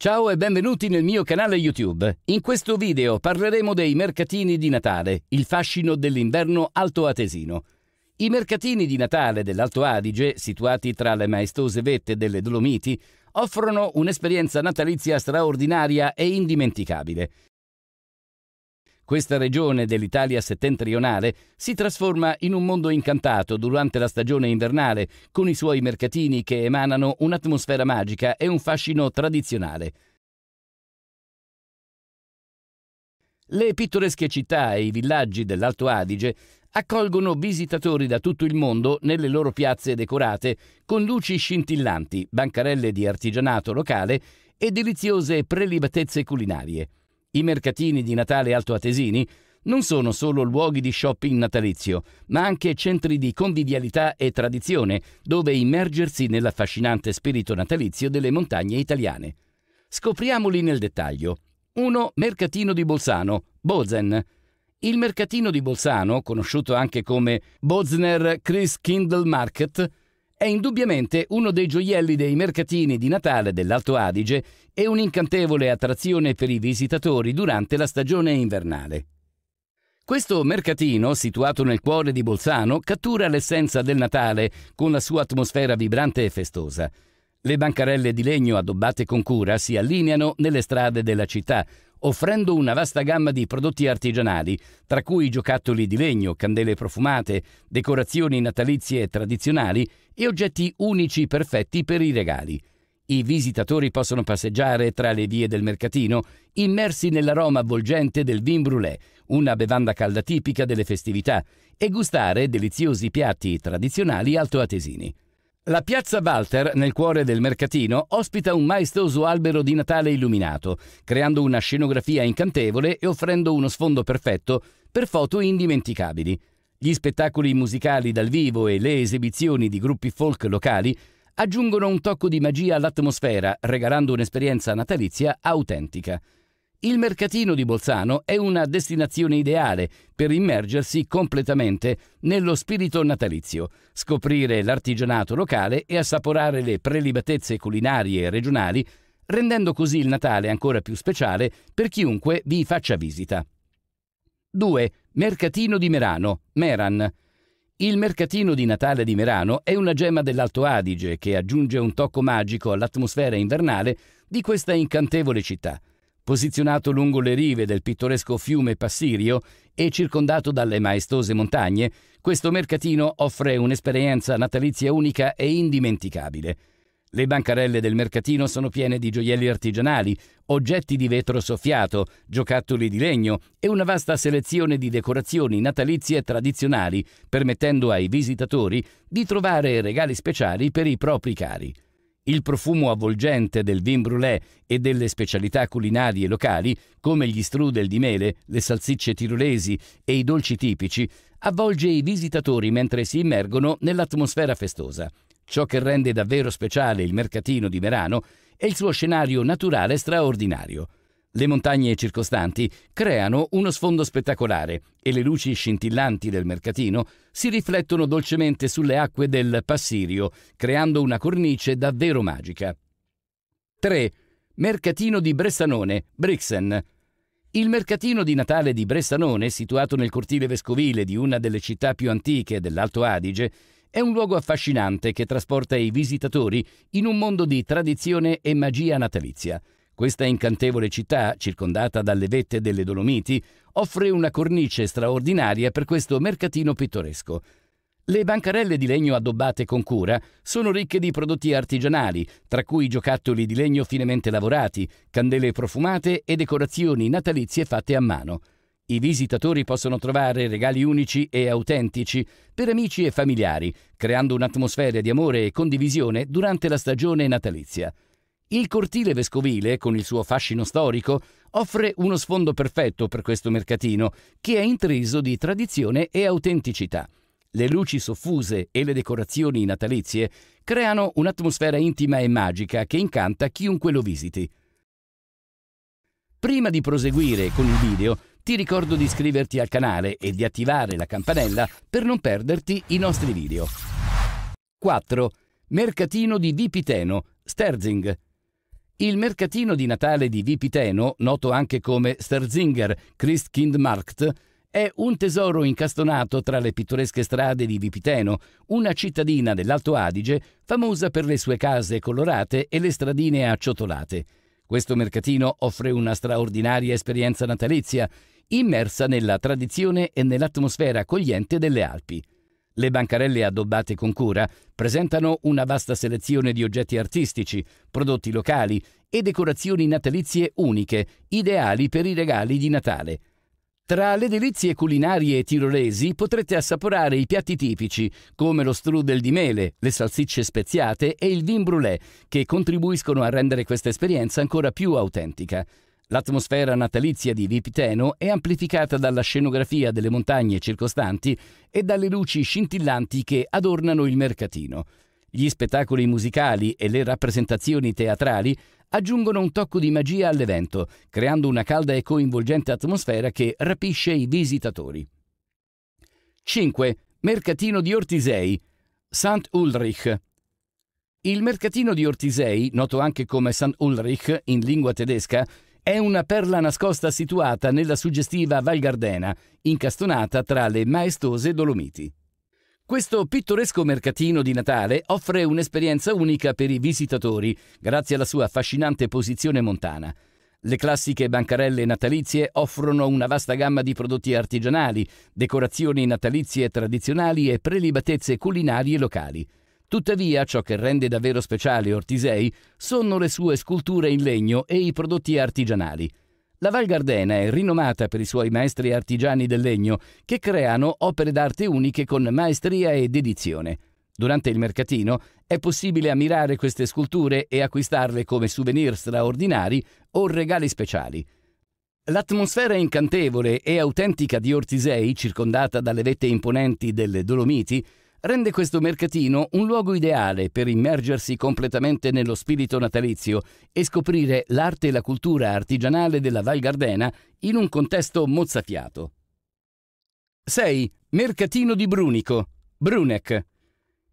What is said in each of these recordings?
Ciao e benvenuti nel mio canale YouTube. In questo video parleremo dei mercatini di Natale, il fascino dell'inverno altoatesino. I mercatini di Natale dell'Alto Adige, situati tra le maestose vette delle Dolomiti, offrono un'esperienza natalizia straordinaria e indimenticabile. Questa regione dell'Italia settentrionale si trasforma in un mondo incantato durante la stagione invernale, con i suoi mercatini che emanano un'atmosfera magica e un fascino tradizionale. Le pittoresche città e i villaggi dell'Alto Adige accolgono visitatori da tutto il mondo nelle loro piazze decorate con luci scintillanti, bancarelle di artigianato locale e deliziose prelibatezze culinarie. I mercatini di Natale altoatesini non sono solo luoghi di shopping natalizio, ma anche centri di convivialità e tradizione dove immergersi nell'affascinante spirito natalizio delle montagne italiane. Scopriamoli nel dettaglio. 1. Mercatino di Bolzano, Bozen. Il mercatino di Bolzano, conosciuto anche come Bozner Chris Kindle Market, è indubbiamente uno dei gioielli dei mercatini di Natale dell'Alto Adige e un'incantevole attrazione per i visitatori durante la stagione invernale. Questo mercatino, situato nel cuore di Bolzano, cattura l'essenza del Natale con la sua atmosfera vibrante e festosa. Le bancarelle di legno addobbate con cura si allineano nelle strade della città, offrendo una vasta gamma di prodotti artigianali, tra cui giocattoli di legno, candele profumate, decorazioni natalizie tradizionali e oggetti unici perfetti per i regali. I visitatori possono passeggiare tra le vie del mercatino, immersi nell'aroma avvolgente del vin brûlé, una bevanda calda tipica delle festività, e gustare deliziosi piatti tradizionali altoatesini. La piazza Walter, nel cuore del mercatino, ospita un maestoso albero di Natale illuminato, creando una scenografia incantevole e offrendo uno sfondo perfetto per foto indimenticabili. Gli spettacoli musicali dal vivo e le esibizioni di gruppi folk locali aggiungono un tocco di magia all'atmosfera, regalando un'esperienza natalizia autentica. Il mercatino di Bolzano è una destinazione ideale per immergersi completamente nello spirito natalizio, scoprire l'artigianato locale e assaporare le prelibatezze culinarie regionali, rendendo così il Natale ancora più speciale per chiunque vi faccia visita. 2. Mercatino di Merano, Meran. Il mercatino di Natale di Merano è una gemma dell'Alto Adige che aggiunge un tocco magico all'atmosfera invernale di questa incantevole città. Posizionato lungo le rive del pittoresco fiume Passirio e circondato dalle maestose montagne, questo mercatino offre un'esperienza natalizia unica e indimenticabile. Le bancarelle del mercatino sono piene di gioielli artigianali, oggetti di vetro soffiato, giocattoli di legno e una vasta selezione di decorazioni natalizie tradizionali, permettendo ai visitatori di trovare regali speciali per i propri cari. Il profumo avvolgente del vin brûlé e delle specialità culinarie locali, come gli strudel di mele, le salsicce tirolesi e i dolci tipici, avvolge i visitatori mentre si immergono nell'atmosfera festosa. Ciò che rende davvero speciale il mercatino di Merano è il suo scenario naturale straordinario. Le montagne circostanti creano uno sfondo spettacolare e le luci scintillanti del mercatino si riflettono dolcemente sulle acque del Passirio, creando una cornice davvero magica. 3. Mercatino di Bressanone, Brixen. Il mercatino di Natale di Bressanone, situato nel cortile vescovile di una delle città più antiche dell'Alto Adige, è un luogo affascinante che trasporta i visitatori in un mondo di tradizione e magia natalizia. Questa incantevole città, circondata dalle vette delle Dolomiti, offre una cornice straordinaria per questo mercatino pittoresco. Le bancarelle di legno addobbate con cura sono ricche di prodotti artigianali, tra cui giocattoli di legno finemente lavorati, candele profumate e decorazioni natalizie fatte a mano. I visitatori possono trovare regali unici e autentici per amici e familiari, creando un'atmosfera di amore e condivisione durante la stagione natalizia. Il cortile vescovile, con il suo fascino storico, offre uno sfondo perfetto per questo mercatino, che è intriso di tradizione e autenticità. Le luci soffuse e le decorazioni natalizie creano un'atmosfera intima e magica che incanta chiunque lo visiti. Prima di proseguire con il video, ti ricordo di iscriverti al canale e di attivare la campanella per non perderti i nostri video. 4. Mercatino di Vipiteno, Sterzing. Il mercatino di Natale di Vipiteno, noto anche come Sterzinger Christkindmarkt, è un tesoro incastonato tra le pittoresche strade di Vipiteno, una cittadina dell'Alto Adige famosa per le sue case colorate e le stradine acciottolate. Questo mercatino offre una straordinaria esperienza natalizia immersa nella tradizione e nell'atmosfera accogliente delle Alpi. Le bancarelle addobbate con cura presentano una vasta selezione di oggetti artistici, prodotti locali e decorazioni natalizie uniche, ideali per i regali di Natale. Tra le delizie culinarie tirolesi potrete assaporare i piatti tipici, come lo strudel di mele, le salsicce speziate e il vin brûlé, che contribuiscono a rendere questa esperienza ancora più autentica. L'atmosfera natalizia di Vipiteno è amplificata dalla scenografia delle montagne circostanti e dalle luci scintillanti che adornano il mercatino. Gli spettacoli musicali e le rappresentazioni teatrali aggiungono un tocco di magia all'evento, creando una calda e coinvolgente atmosfera che rapisce i visitatori. 5. Mercatino di Ortisei, St. Ulrich. Il mercatino di Ortisei, noto anche come St. Ulrich in lingua tedesca, è una perla nascosta situata nella suggestiva Val Gardena, incastonata tra le maestose Dolomiti. Questo pittoresco mercatino di Natale offre un'esperienza unica per i visitatori, grazie alla sua affascinante posizione montana. Le classiche bancarelle natalizie offrono una vasta gamma di prodotti artigianali, decorazioni natalizie tradizionali e prelibatezze culinarie locali. Tuttavia, ciò che rende davvero speciale Ortisei sono le sue sculture in legno e i prodotti artigianali. La Val Gardena è rinomata per i suoi maestri artigiani del legno, che creano opere d'arte uniche con maestria e dedizione. Durante il mercatino è possibile ammirare queste sculture e acquistarle come souvenir straordinari o regali speciali. L'atmosfera incantevole e autentica di Ortisei, circondata dalle vette imponenti delle Dolomiti, rende questo mercatino un luogo ideale per immergersi completamente nello spirito natalizio e scoprire l'arte e la cultura artigianale della Val Gardena in un contesto mozzafiato. 6. Mercatino di Brunico, Bruneck.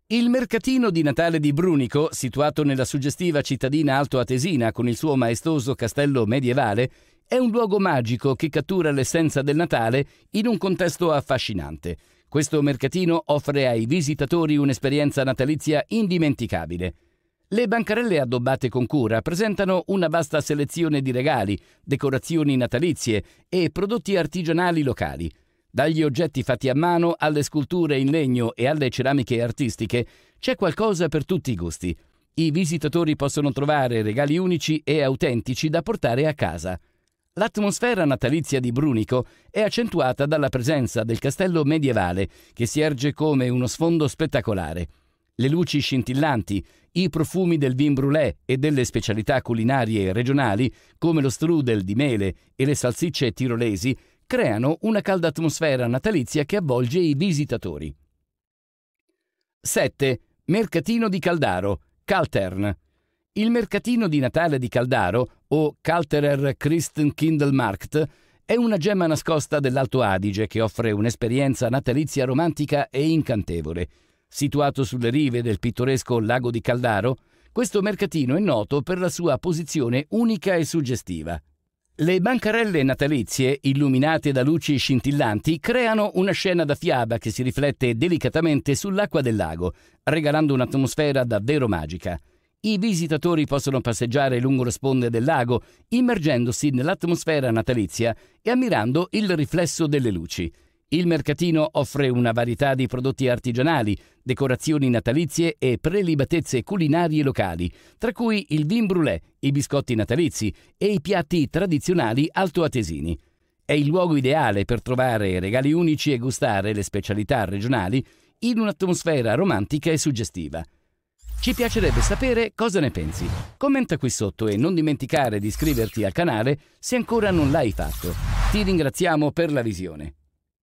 Il mercatino di Natale di Brunico, situato nella suggestiva cittadina altoatesina con il suo maestoso castello medievale, è un luogo magico che cattura l'essenza del Natale in un contesto affascinante questo mercatino offre ai visitatori un'esperienza natalizia indimenticabile. Le bancarelle addobbate con cura presentano una vasta selezione di regali, decorazioni natalizie e prodotti artigianali locali. Dagli oggetti fatti a mano alle sculture in legno e alle ceramiche artistiche c'è qualcosa per tutti i gusti. I visitatori possono trovare regali unici e autentici da portare a casa. L'atmosfera natalizia di Brunico è accentuata dalla presenza del castello medievale che si erge come uno sfondo spettacolare. Le luci scintillanti, i profumi del vin brûlé e delle specialità culinarie regionali come lo strudel di mele e le salsicce tirolesi creano una calda atmosfera natalizia che avvolge i visitatori. 7. Mercatino di Caldaro, Caltern. Il mercatino di Natale di Caldaro o Kalterer Christen Kindelmarkt è una gemma nascosta dell'Alto Adige che offre un'esperienza natalizia romantica e incantevole. Situato sulle rive del pittoresco lago di Caldaro, questo mercatino è noto per la sua posizione unica e suggestiva. Le bancarelle natalizie, illuminate da luci scintillanti, creano una scena da fiaba che si riflette delicatamente sull'acqua del lago, regalando un'atmosfera davvero magica i visitatori possono passeggiare lungo le sponde del lago, immergendosi nell'atmosfera natalizia e ammirando il riflesso delle luci. Il mercatino offre una varietà di prodotti artigianali, decorazioni natalizie e prelibatezze culinarie locali, tra cui il vin brûlé, i biscotti natalizi e i piatti tradizionali altoatesini. È il luogo ideale per trovare regali unici e gustare le specialità regionali in un'atmosfera romantica e suggestiva. Ci piacerebbe sapere cosa ne pensi. Commenta qui sotto e non dimenticare di iscriverti al canale se ancora non l'hai fatto. Ti ringraziamo per la visione.